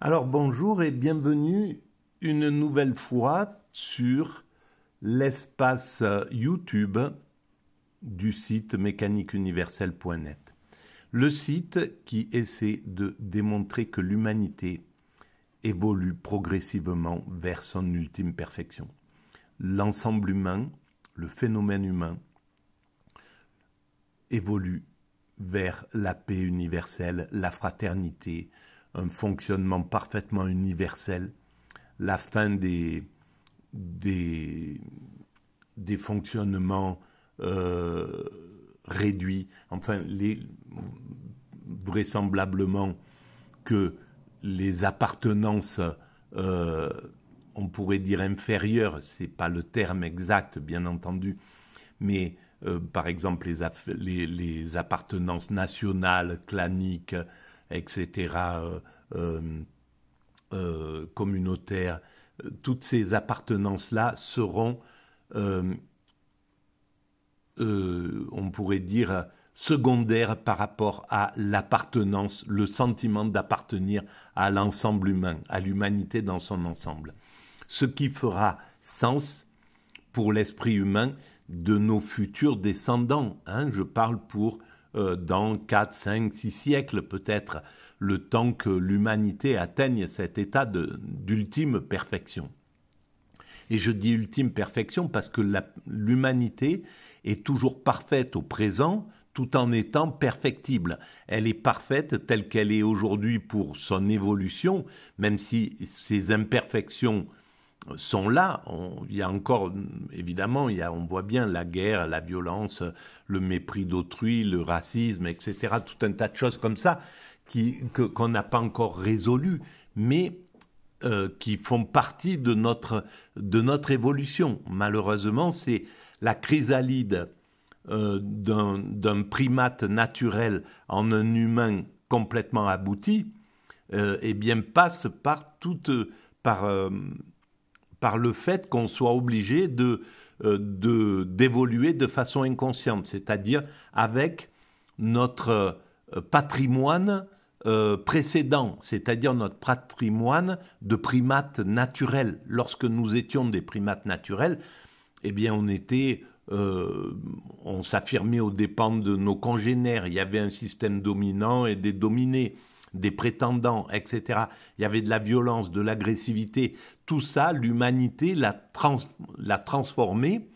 Alors bonjour et bienvenue une nouvelle fois sur l'espace YouTube du site mécaniqueuniverselle.net. Le site qui essaie de démontrer que l'humanité évolue progressivement vers son ultime perfection. L'ensemble humain, le phénomène humain, évolue vers la paix universelle, la fraternité, un fonctionnement parfaitement universel, la fin des, des, fonctionnements euh, réduits, enfin les, vraisemblablement que les appartenances, euh, on pourrait dire inférieures, c'est pas le terme exact bien entendu, mais euh, par exemple les, les, les, appartenances nationales, claniques, etc., euh, euh, euh, communautaires, toutes ces appartenances-là seront, on pourrait dire, secondaires par rapport à l'appartenance, le sentiment d'appartenir à l'ensemble humain, à l'humanité dans son ensemble. Ce qui fera sens pour l'esprit humain de nos futurs descendants. Hein. je parle pour euh, dans 4, 5, 6 siècles peut-être, le temps que l'humanité atteigne cet état d'ultime perfection. Et je dis ultime perfection parce que l'humanité est toujours parfaite au présent tout en étant perfectible. Elle est parfaite telle qu'elle est aujourd'hui pour son évolution, même si ses imperfections sont là. il y a encore, évidemment, il y a, on voit bien la guerre, la violence, le mépris d'autrui, le racisme, etc. Tout un tas de choses comme ça qui, que, qu'on n'a pas encore résolues, mais euh, qui font partie de notre, de notre évolution. Malheureusement, c'est la chrysalide euh, d'un, d'un primate naturel en un humain complètement abouti, euh, eh bien, passe par toute... par, euh, par le fait qu'on soit obligé de, euh, de, d'évoluer de façon inconsciente, c'est-à-dire avec notre euh, patrimoine euh, précédent, c'est-à-dire notre patrimoine de primates naturels. Lorsque nous étions des primates naturels, eh bien, on était, on s'affirmait aux dépens de nos congénères. Il y avait un système dominant et des dominés des prétendants, etc. Il y avait de la violence, de l'agressivité. Tout ça, l'humanité l'a, l'a transformé.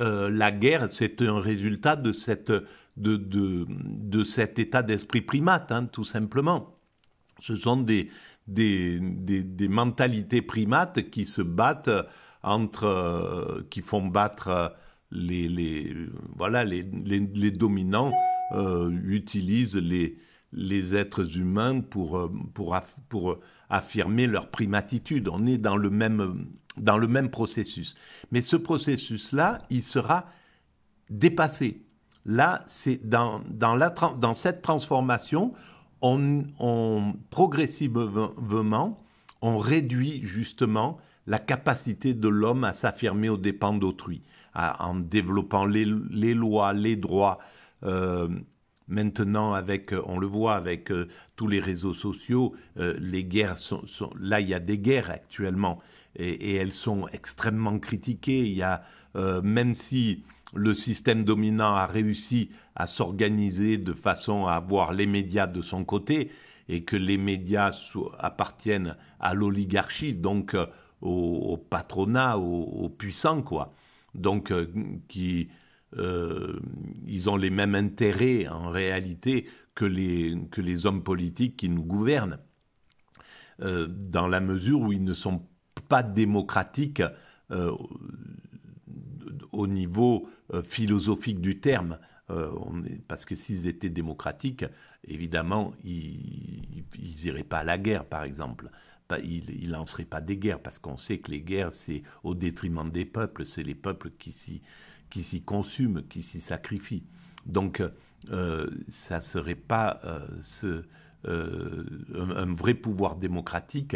Euh, la guerre, c'est un résultat de, cette, de, de, cet état d'esprit primate, hein, tout simplement. Ce sont des, des, mentalités primates qui se battent entre, euh, qui font battre euh, les, voilà, les, dominants utilisent les, les êtres humains pour, euh, pour, pour euh, affirmer leur primatitude. On est dans le même, dans le même processus. Mais ce processus-là, il sera dépassé. Là, c'est dans, dans, la, dans cette transformation, on, progressivement, on réduit justement la capacité de l'homme à s'affirmer aux dépens d'autrui, en développant les, lois, les droits, euh, Maintenant, avec, euh, on le voit avec euh, tous les réseaux sociaux, euh, les guerres sont, là. Il y a des guerres actuellement et, elles sont extrêmement critiquées. Il y a même si le système dominant a réussi à s'organiser de façon à avoir les médias de son côté et que les médias appartiennent à l'oligarchie, donc au, patronat, aux puissants, quoi. Donc qui euh, ils ont les mêmes intérêts en réalité que les, que les hommes politiques qui nous gouvernent, euh, dans la mesure où ils ne sont pas démocratiques euh, au niveau philosophique du terme. parce que s'ils étaient démocratiques, évidemment, ils n'iraient pas à la guerre, par exemple. Ils il n'en pas des guerres, parce qu'on sait que les guerres, c'est au détriment des peuples, c'est les peuples qui s'y qui s'y consument, qui s'y sacrifient. Donc, euh, ça ne serait pas euh, ce, euh, un, vrai pouvoir démocratique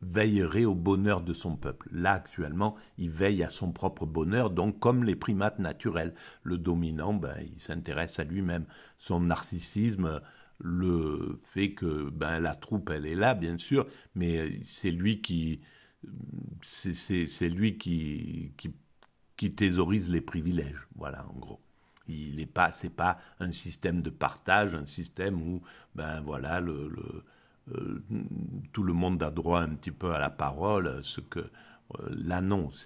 veillerait au bonheur de son peuple. Là, actuellement, il veille à son propre bonheur, donc comme les primates naturels. Le dominant, ben, il s'intéresse à lui-même. Son narcissisme le fait que ben, la troupe, elle est là, bien sûr, mais c'est lui qui... C'est lui qui, qui qui thésaurise les privilèges. Voilà, en gros. Il n'est pas, c'est pas un système de partage, un système où, ben voilà, le, euh, tout le monde a droit un petit peu à la parole. Ce que euh, l'annonce,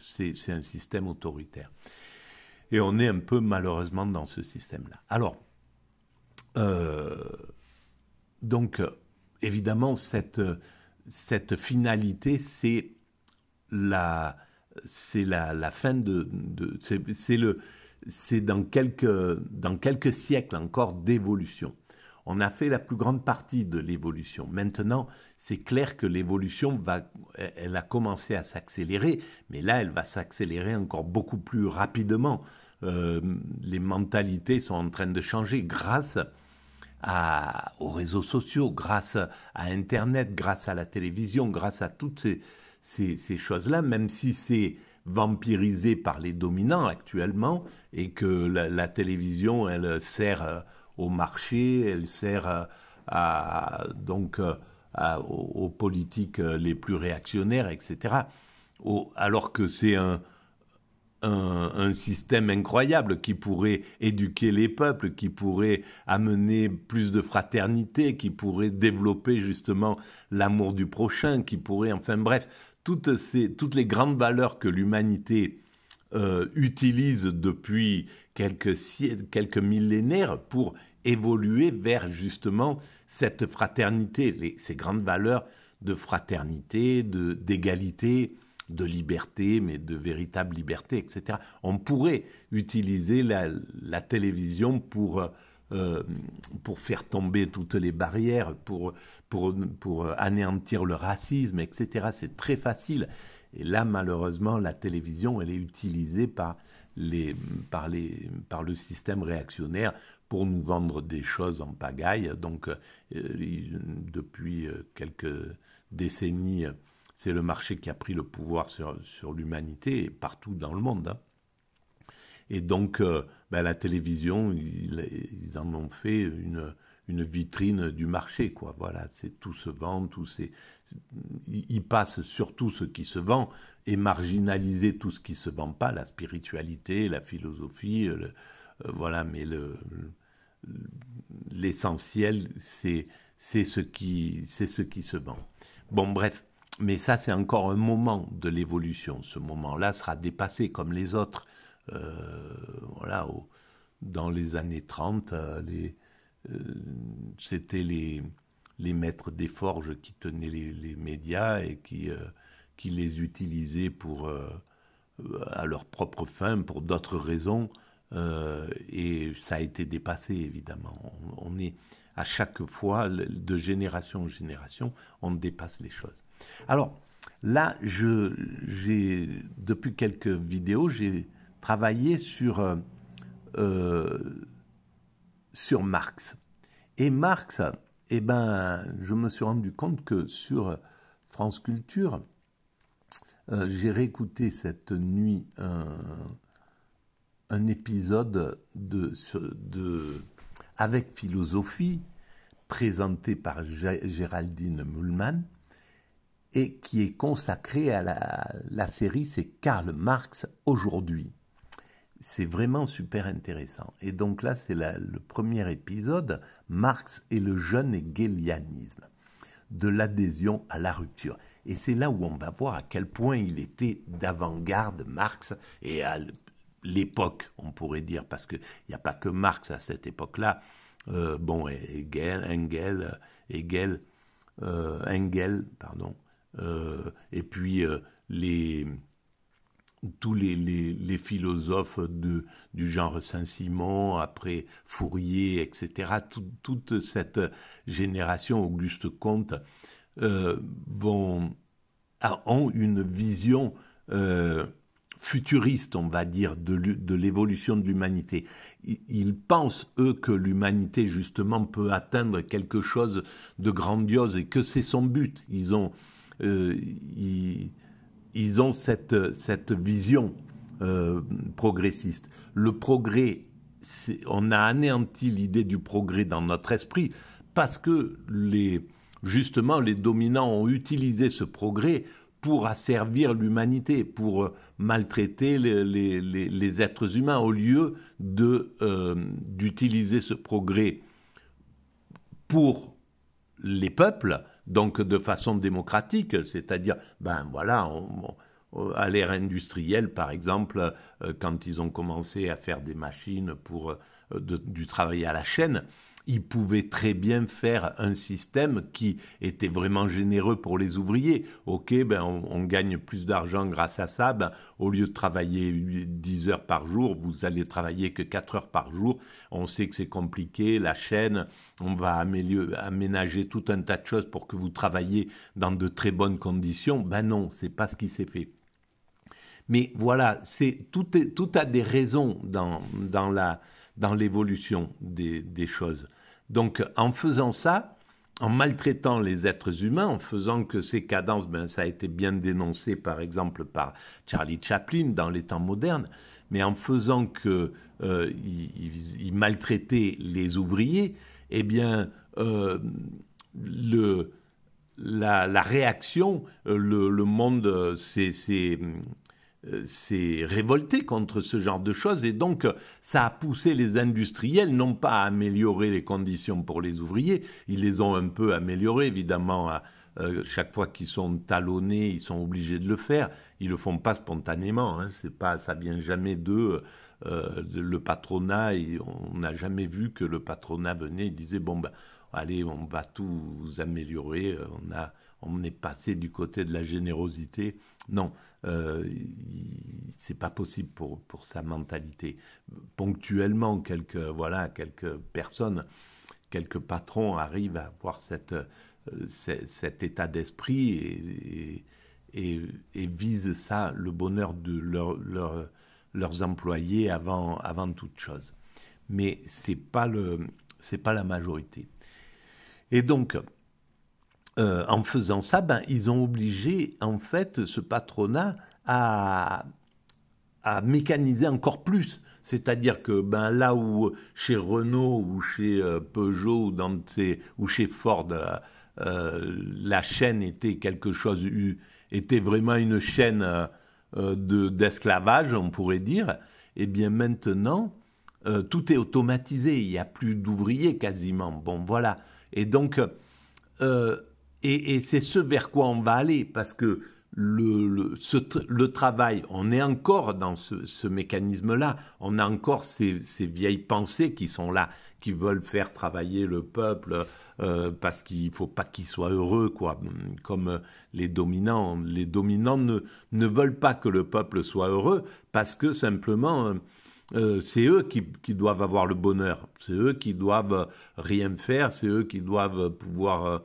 c'est, c'est, un système autoritaire. Et on est un peu malheureusement dans ce système-là. Alors, euh, donc, évidemment, cette, cette finalité, c'est la, c'est la, fin de, c'est le c'est dans quelques dans quelques siècles encore d'évolution. On a fait la plus grande partie de l'évolution. Maintenant, c'est clair que l'évolution va, elle a commencé à s'accélérer, mais là, elle va s'accélérer encore beaucoup plus rapidement. Euh, les mentalités sont en train de changer grâce aux réseaux sociaux, grâce à Internet, grâce à la télévision, grâce à toutes ces, ces, choses-là, même si c'est vampirisé par les dominants actuellement et que la, télévision, elle euh, sert euh, au marché, elle sert euh, donc aux, politiques les plus réactionnaires, etc. alors que c'est un, un, système incroyable qui pourrait éduquer les peuples, qui pourrait amener plus de fraternité, qui pourrait développer justement l'amour du prochain, qui pourrait, enfin bref, toutes, toutes les grandes valeurs que l'humanité euh, utilise depuis quelques, quelques millénaires pour évoluer vers justement cette fraternité, ces grandes valeurs de fraternité, d'égalité, de, liberté, mais de véritable liberté, etc. On pourrait utiliser la, télévision pour, euh, euh, pour faire tomber toutes les barrières, pour pour, anéantir le racisme, etc. C'est très facile. Et là, malheureusement, la télévision, elle est utilisée par, les, par, les, par le système réactionnaire pour nous vendre des choses en pagaille. Donc, euh, depuis euh, quelques décennies, euh, c'est le marché qui a pris le pouvoir sur, sur l'humanité partout dans le monde. Hein. Et donc, ben, la télévision, ils, en ont fait une, une vitrine du marché, quoi. Voilà, c'est tout se vend, tout c'est, il passe sur tout ce qui se vend et marginaliser tout ce qui se vend pas, la spiritualité, la philosophie, euh, voilà. Mais le, l'essentiel, c'est c'est ce qui c'est ce qui se vend. Bon, bref. Mais ça, c'est encore un moment de l'évolution. Ce moment-là sera dépassé comme les autres. Euh, voilà, dans les années 30, euh, les, euh, c'était les, les maîtres des forges qui tenaient les, médias et qui, euh, qui les utilisaient pour, euh, à leur propre fin, pour d'autres raisons. et ça a été dépassé, évidemment. On, est à chaque fois, de génération en génération, on dépasse les choses. Alors, là, je, j'ai, depuis quelques vidéos, j'ai travaillé sur sur Marx. Et Marx, eh ben, je me suis rendu compte que sur France Culture, euh, j'ai réécouté cette nuit un, épisode de, Avec philosophie, présenté par Géraldine Mullman, et qui est consacré à la série C'est Karl Marx aujourd'hui c'est vraiment super intéressant. Et donc là, c'est le premier épisode, Marx et le jeune hegelianisme, de l'adhésion à la rupture. Et c'est là où on va voir à quel point il était d'avant-garde, Marx, et à l'époque, on pourrait dire, parce qu'il n'y a pas que Marx à cette époque-là. Euh, bon, Hegel, Engel, euh, Hegel, euh, Engel, pardon, euh, et puis les tous les, philosophes de, du genre Saint-Simon, après Fourier, etc., toute cette génération, Auguste Comte, euh, ont une vision euh, futuriste, on va dire, de l'évolution de l'humanité. Ils pensent, eux, que l'humanité, justement, peut atteindre quelque chose de grandiose et que c'est son but. Ils ont... Euh, ils ont cette, euh, cette vision euh, progressiste. Le progrès, on a anéanti l'idée du progrès dans notre esprit parce que les, justement les dominants ont utilisé ce progrès pour asservir l'humanité, pour euh, maltraiter les, êtres humains au lieu d'utiliser ce progrès pour les peuples donc de façon démocratique, c'est-à-dire, ben voilà, euh, à l'ère industrielle, par exemple, euh, quand ils ont commencé à faire des machines pour euh, du travail à la chaîne, il pouvait très bien faire un système qui était vraiment généreux pour les ouvriers. Ok, ben on, gagne plus d'argent grâce à ça. Ben, au lieu de travailler 10 heures par jour, vous allez travailler que 4 heures par jour. On sait que c'est compliqué, la chaîne, on va aménager tout un tas de choses pour que vous travailliez dans de très bonnes conditions. Ben non, c'est pas ce qui s'est fait. Mais voilà, c'est tout, tout a des raisons dans, dans la dans l'évolution des, choses. Donc en faisant ça, en maltraitant les êtres humains, en faisant que ces cadences, ben, ça a été bien dénoncé par exemple par Charlie Chaplin dans les temps modernes, mais en faisant que euh, il, maltraitait les ouvriers, eh bien euh, le, la, réaction, euh, le, le monde, c'est euh, s'est révolté contre ce genre de choses et donc euh, ça a poussé les industriels non pas à améliorer les conditions pour les ouvriers, ils les ont un peu améliorées évidemment, à, euh, chaque fois qu'ils sont talonnés, ils sont obligés de le faire, ils ne le font pas spontanément, hein. c'est pas, ça vient jamais d'eux. le patronat, on n'a jamais vu que le patronat venait et disait bon ben allez, on va tout améliorer, euh, on, a, on est passé du côté de la générosité. Non, euh, c'est pas possible pour, pour sa mentalité. Ponctuellement, quelques, voilà, quelques personnes, quelques patrons arrivent à avoir cette, euh, cet état d'esprit et, et, visent ça, le bonheur de leurs employés avant, avant toute chose. Mais c'est pas pas la majorité. Et donc, euh, en faisant ça, ben, ils ont obligé en fait ce patronat à, à mécaniser encore plus. C'est-à-dire que ben, là où chez Renault ou chez euh, Peugeot ou, ces, ou chez Ford, euh, la chaîne était quelque chose, était vraiment une chaîne d'esclavage, on pourrait dire, eh bien maintenant, tout est automatisé, il n'y a plus d'ouvriers quasiment. Bon, voilà. Et donc, euh, euh, et, c'est ce vers quoi on va aller, parce que le, le, travail, on est encore dans ce, mécanisme-là, on a encore ces, vieilles pensées qui sont là, qui veulent faire travailler le peuple euh, parce qu'il ne faut pas qu'il soit heureux, quoi. Comme les dominants, les dominants ne veulent pas que le peuple soit heureux parce que simplement euh, c'est eux qui, doivent avoir le bonheur, c'est eux qui doivent rien faire, c'est eux qui doivent pouvoir euh,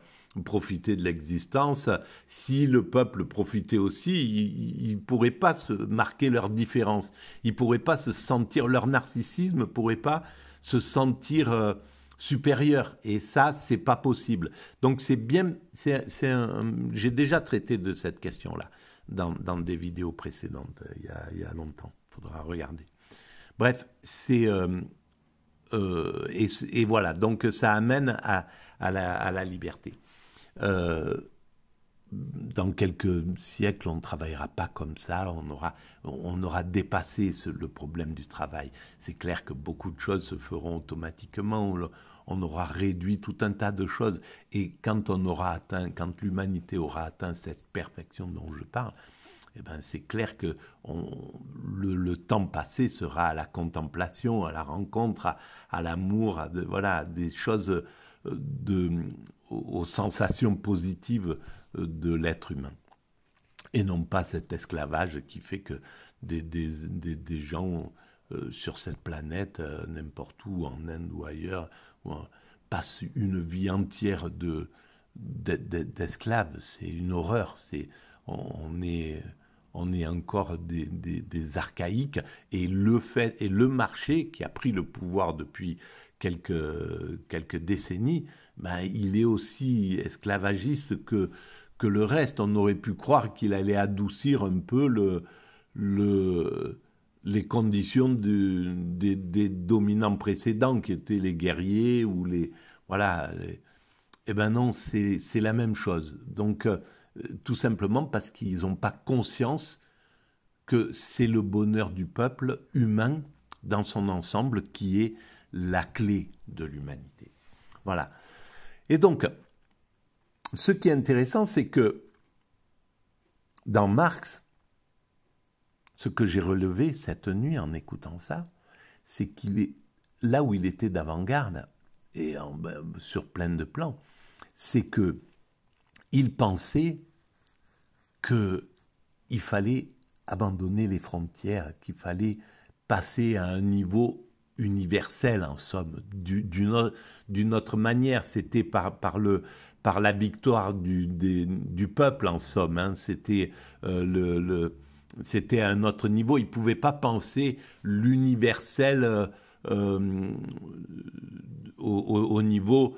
profiter de l'existence. Si le peuple profitait aussi, il ne pourrait pas se marquer leur différence, il ne pourrait pas se sentir, leur narcissisme ne pourrait pas se sentir euh, supérieur. Et ça, ce n'est pas possible. Donc c'est bien, j'ai déjà traité de cette question-là dans, des vidéos précédentes il y a, il y a longtemps. Il faudra regarder. Bref, c'est. Euh, euh, et, voilà, donc ça amène à, la, liberté. Euh, dans quelques siècles, on ne travaillera pas comme ça, on aura, dépassé le problème du travail. C'est clair que beaucoup de choses se feront automatiquement, on, aura réduit tout un tas de choses, et quand on aura atteint, quand l'humanité aura atteint cette perfection dont je parle, eh ben, c'est clair que le, temps passé sera à la contemplation, à la rencontre, à, l'amour, à voilà, des choses euh, de, aux sensations positives euh, de l'être humain. Et non pas cet esclavage qui fait que des, gens euh, sur cette planète, n'importe où, en Inde ou ailleurs, passent une vie entière de, d'esclaves. c'est une horreur. C'est, on est on est encore des, archaïques et le marché qui a pris le pouvoir depuis quelques, décennies, ben, il est aussi esclavagiste que, le reste. On aurait pu croire qu'il allait adoucir un peu les conditions des, dominants précédents qui étaient les guerriers ou les voilà. Eh ben non, c'est la même chose. Donc euh, tout simplement parce qu'ils n'ont pas conscience que c'est le bonheur du peuple humain dans son ensemble qui est la clé de l'humanité. Voilà. Et donc, ce qui est intéressant, c'est que dans Marx, ce que j'ai relevé cette nuit en écoutant ça, c'est qu'il est là où il était d'avant-garde et sur plein de plans, c'est que il pensait qu'il fallait abandonner les frontières, qu'il fallait passer à un niveau universel, en somme, d'une autre manière. C'était par, par, par la victoire du, du peuple, en somme. Hein. C'était euh, le, à un autre niveau. Il ne pouvaient pas penser l'universel euh, euh, au, niveau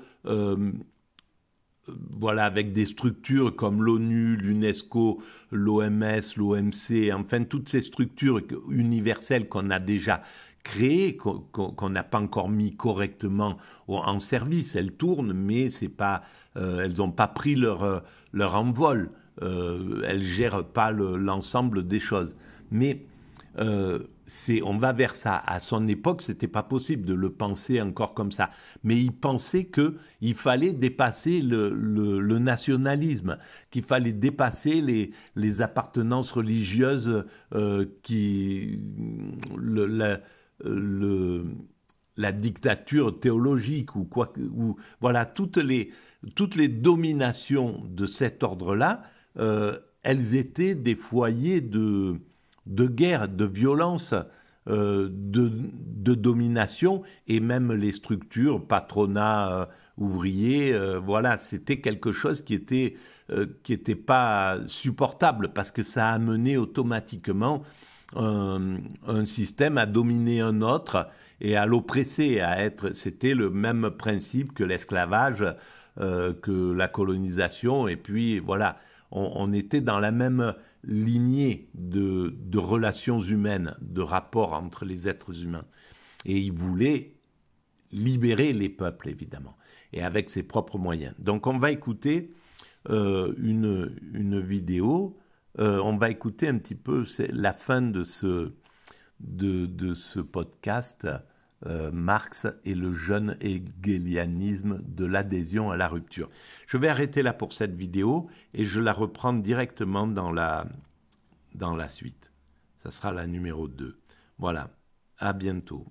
voilà, avec des structures comme l'ONU, l'UNESCO, l'OMS, l'OMC, enfin toutes ces structures universelles qu'on a déjà créées, qu'on n'a pas encore mis correctement en service. Elles tournent, mais pas, euh, elles n'ont pas pris leur, euh, leur envol. Elles euh, elles gèrent pas l'ensemble des choses. Mais c'est on va vers ça. À son époque, c'était pas possible de le penser encore comme ça. Mais il pensait que il fallait dépasser le, le, nationalisme, qu'il fallait dépasser les, les appartenances religieuses euh, qui le, la, dictature théologique ou quoi ou voilà toutes les toutes les dominations de cet ordre-là, euh, elles étaient des foyers de de guerre, de violence, euh, de, domination, et même les structures, patronat euh, ouvriers, ouvrier, euh, voilà, c'était quelque chose qui était, qui pas supportable, parce que ça amenait automatiquement un, système à dominer un autre et à l'oppresser, à être, c'était le même principe que l'esclavage, que la colonisation, et puis voilà, on était dans la même lignée de, de relations humaines, de rapports entre les êtres humains. Et il voulait libérer les peuples, évidemment, et avec ses propres moyens. Donc on va écouter euh, une, une, vidéo, euh, on va écouter un petit peu la fin de ce, de, de ce podcast euh, Marx et le jeune hegelianisme de l'adhésion à la rupture. Je vais arrêter là pour cette vidéo et je la reprends directement dans la, dans la suite. Ça sera la numéro 2. Voilà, à bientôt.